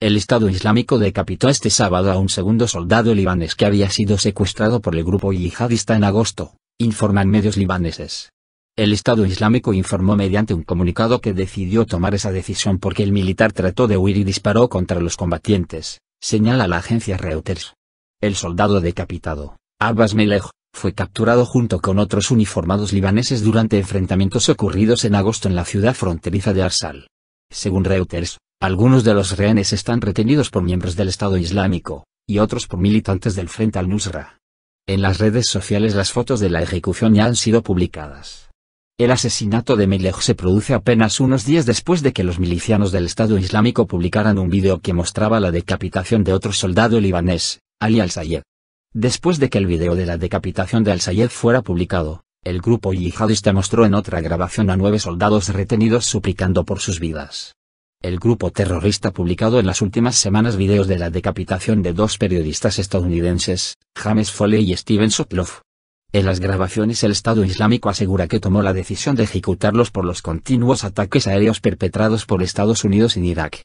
El Estado Islámico decapitó este sábado a un segundo soldado libanés que había sido secuestrado por el grupo yihadista en agosto, informan medios libaneses. El Estado Islámico informó mediante un comunicado que decidió tomar esa decisión porque el militar trató de huir y disparó contra los combatientes, señala la agencia Reuters. El soldado decapitado, Abbas Melej, fue capturado junto con otros uniformados libaneses durante enfrentamientos ocurridos en agosto en la ciudad fronteriza de Arsal. Según Reuters, algunos de los rehenes están retenidos por miembros del Estado Islámico, y otros por militantes del Frente al-Nusra. En las redes sociales las fotos de la ejecución ya han sido publicadas. El asesinato de Melech se produce apenas unos días después de que los milicianos del Estado Islámico publicaran un vídeo que mostraba la decapitación de otro soldado libanés, Ali al-Sayed. Después de que el video de la decapitación de al-Sayed fuera publicado, el grupo yihadista mostró en otra grabación a nueve soldados retenidos suplicando por sus vidas. El grupo terrorista ha publicado en las últimas semanas videos de la decapitación de dos periodistas estadounidenses, James Foley y Steven Sotloff. En las grabaciones el Estado Islámico asegura que tomó la decisión de ejecutarlos por los continuos ataques aéreos perpetrados por Estados Unidos en Irak.